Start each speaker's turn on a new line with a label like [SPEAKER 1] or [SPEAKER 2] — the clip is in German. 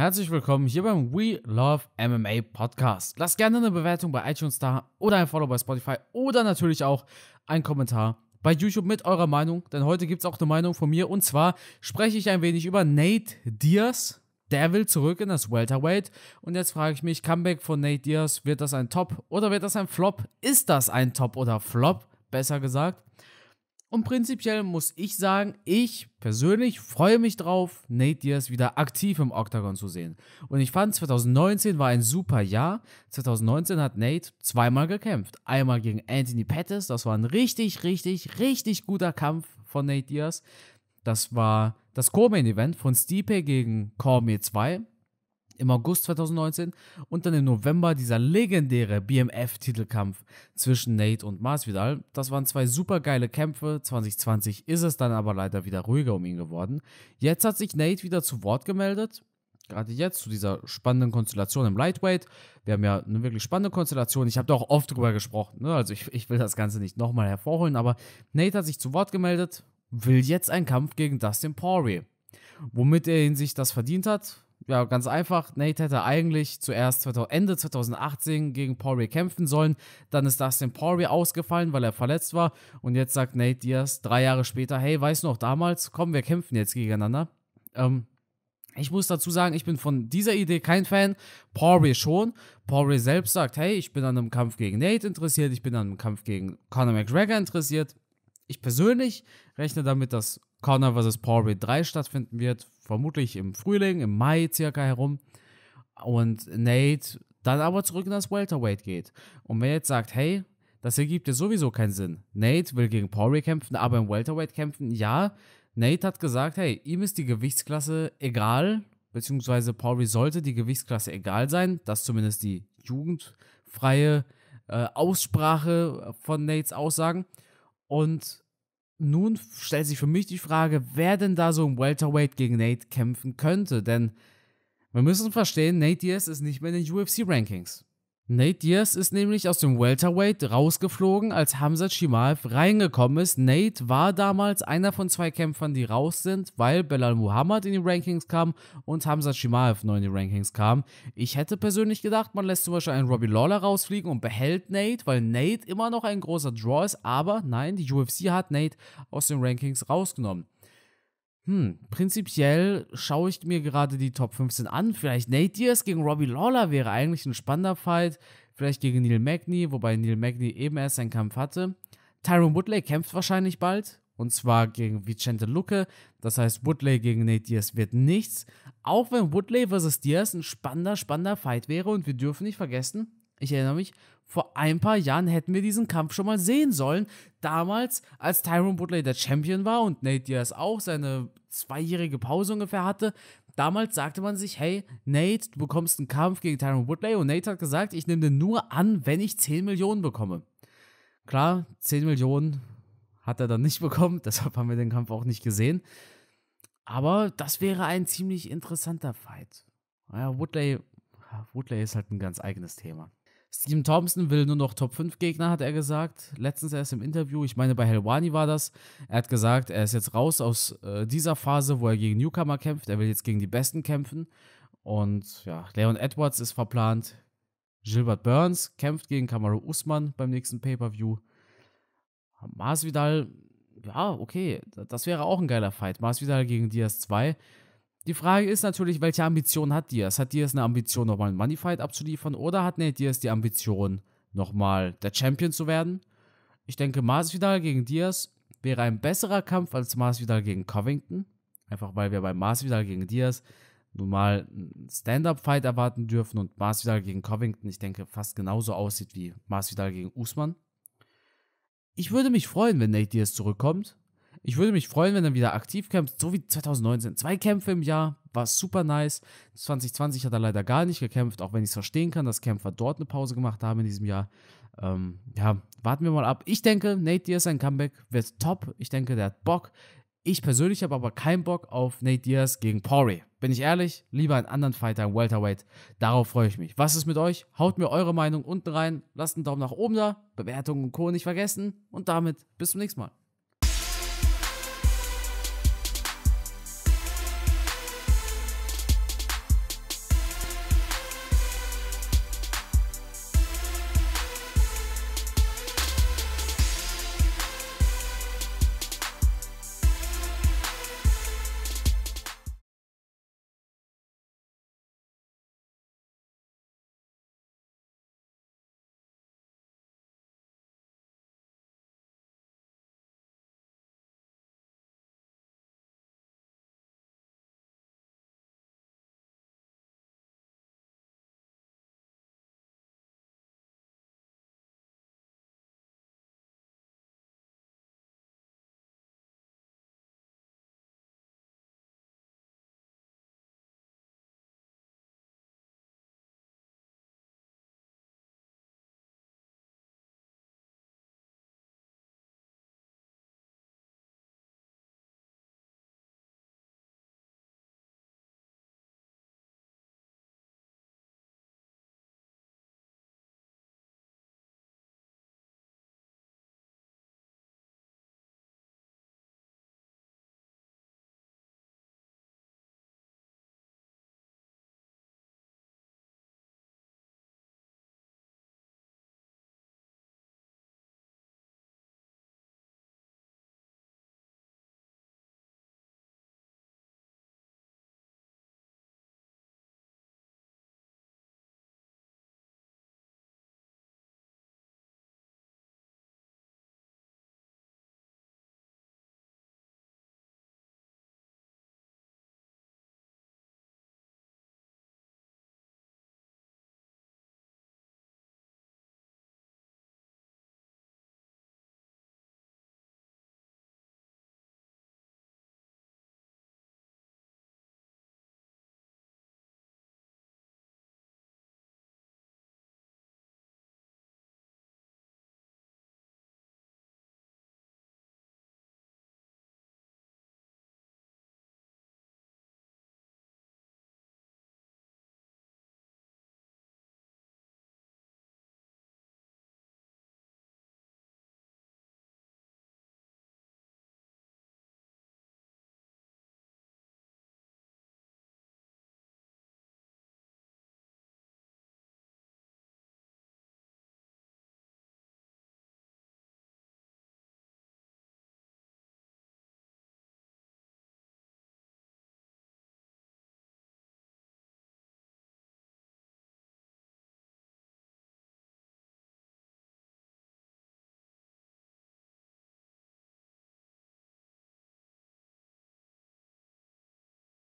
[SPEAKER 1] Herzlich willkommen hier beim We Love MMA Podcast. Lasst gerne eine Bewertung bei iTunes da oder ein Follow bei Spotify oder natürlich auch einen Kommentar bei YouTube mit eurer Meinung, denn heute gibt es auch eine Meinung von mir und zwar spreche ich ein wenig über Nate Diaz. Der will zurück in das Welterweight und jetzt frage ich mich, Comeback von Nate Diaz, wird das ein Top oder wird das ein Flop? Ist das ein Top oder Flop, besser gesagt? Und prinzipiell muss ich sagen, ich persönlich freue mich drauf, Nate Diaz wieder aktiv im Octagon zu sehen. Und ich fand, 2019 war ein super Jahr. 2019 hat Nate zweimal gekämpft. Einmal gegen Anthony Pettis, das war ein richtig, richtig, richtig guter Kampf von Nate Diaz. Das war das co event von Stipe gegen Cormier 2 im August 2019 und dann im November dieser legendäre BMF-Titelkampf zwischen Nate und Masvidal. Das waren zwei super geile Kämpfe. 2020 ist es dann aber leider wieder ruhiger um ihn geworden. Jetzt hat sich Nate wieder zu Wort gemeldet. Gerade jetzt zu dieser spannenden Konstellation im Lightweight. Wir haben ja eine wirklich spannende Konstellation. Ich habe da auch oft drüber gesprochen. Ne? Also ich, ich will das Ganze nicht nochmal hervorholen, aber Nate hat sich zu Wort gemeldet, will jetzt einen Kampf gegen Dustin Poirier. Womit er ihn sich das verdient hat, ja, ganz einfach. Nate hätte eigentlich zuerst Ende 2018 gegen Poirier kämpfen sollen. Dann ist Dustin Poirier ausgefallen, weil er verletzt war. Und jetzt sagt Nate Diaz drei Jahre später, hey, weißt du noch damals? Komm, wir kämpfen jetzt gegeneinander. Ähm, ich muss dazu sagen, ich bin von dieser Idee kein Fan. Poirier schon. Poirier selbst sagt, hey, ich bin an einem Kampf gegen Nate interessiert, ich bin an einem Kampf gegen Conor McGregor interessiert. Ich persönlich rechne damit, dass Connor vs. Paul 3 stattfinden wird, vermutlich im Frühling, im Mai circa herum. Und Nate dann aber zurück in das Welterweight geht. Und wer jetzt sagt, hey, das ergibt ja sowieso keinen Sinn. Nate will gegen Paul kämpfen, aber im Welterweight kämpfen, ja. Nate hat gesagt, hey, ihm ist die Gewichtsklasse egal, beziehungsweise Paul sollte die Gewichtsklasse egal sein. dass zumindest die jugendfreie äh, Aussprache von Nates Aussagen. Und nun stellt sich für mich die Frage, wer denn da so im Welterweight gegen Nate kämpfen könnte. Denn wir müssen verstehen, Nate Diaz ist nicht mehr in den UFC-Rankings. Nate Diaz ist nämlich aus dem Welterweight rausgeflogen, als Hamza Chimaev reingekommen ist. Nate war damals einer von zwei Kämpfern, die raus sind, weil Belal Muhammad in die Rankings kam und Hamza Chimaev neu in die Rankings kam. Ich hätte persönlich gedacht, man lässt zum Beispiel einen Robbie Lawler rausfliegen und behält Nate, weil Nate immer noch ein großer Draw ist, aber nein, die UFC hat Nate aus den Rankings rausgenommen hm, prinzipiell schaue ich mir gerade die Top 15 an. Vielleicht Nate Diaz gegen Robbie Lawler wäre eigentlich ein spannender Fight. Vielleicht gegen Neil Magny, wobei Neil Magny eben erst seinen Kampf hatte. Tyron Woodley kämpft wahrscheinlich bald. Und zwar gegen Vicente Luque. Das heißt, Woodley gegen Nate Diaz wird nichts. Auch wenn Woodley vs. Diaz ein spannender, spannender Fight wäre. Und wir dürfen nicht vergessen, ich erinnere mich, vor ein paar Jahren hätten wir diesen Kampf schon mal sehen sollen. Damals, als Tyrone Woodley der Champion war und Nate Diaz auch seine zweijährige Pause ungefähr hatte. Damals sagte man sich, hey, Nate, du bekommst einen Kampf gegen Tyrone Woodley. Und Nate hat gesagt, ich nehme den nur an, wenn ich 10 Millionen bekomme. Klar, 10 Millionen hat er dann nicht bekommen, deshalb haben wir den Kampf auch nicht gesehen. Aber das wäre ein ziemlich interessanter Fight. Ja, Woodley, Woodley ist halt ein ganz eigenes Thema. Steven Thompson will nur noch Top 5 Gegner, hat er gesagt. Letztens erst im Interview, ich meine bei Helwani war das. Er hat gesagt, er ist jetzt raus aus äh, dieser Phase, wo er gegen Newcomer kämpft. Er will jetzt gegen die Besten kämpfen. Und ja, Leon Edwards ist verplant. Gilbert Burns kämpft gegen Kamaru Usman beim nächsten Pay-Per-View. Masvidal, ja, okay, das wäre auch ein geiler Fight. Masvidal gegen Diaz 2 die Frage ist natürlich, welche Ambition hat Diaz? Hat Diaz eine Ambition, nochmal einen Moneyfight abzuliefern oder hat Nate Diaz die Ambition, nochmal der Champion zu werden? Ich denke, Masvidal gegen Diaz wäre ein besserer Kampf als Masvidal gegen Covington. Einfach weil wir bei Masvidal gegen Diaz nun mal einen Stand-Up-Fight erwarten dürfen und Masvidal gegen Covington, ich denke, fast genauso aussieht wie Masvidal gegen Usman. Ich würde mich freuen, wenn Nate Diaz zurückkommt, ich würde mich freuen, wenn er wieder aktiv kämpft, so wie 2019. Zwei Kämpfe im Jahr, war super nice. 2020 hat er leider gar nicht gekämpft, auch wenn ich es verstehen kann, dass Kämpfer dort eine Pause gemacht haben in diesem Jahr. Ähm, ja, warten wir mal ab. Ich denke, Nate Diaz sein Comeback wird top. Ich denke, der hat Bock. Ich persönlich habe aber keinen Bock auf Nate Diaz gegen Pori. Bin ich ehrlich, lieber einen anderen Fighter im Welterweight. Darauf freue ich mich. Was ist mit euch? Haut mir eure Meinung unten rein, lasst einen Daumen nach oben da, Bewertungen und Co. nicht vergessen und damit bis zum nächsten Mal.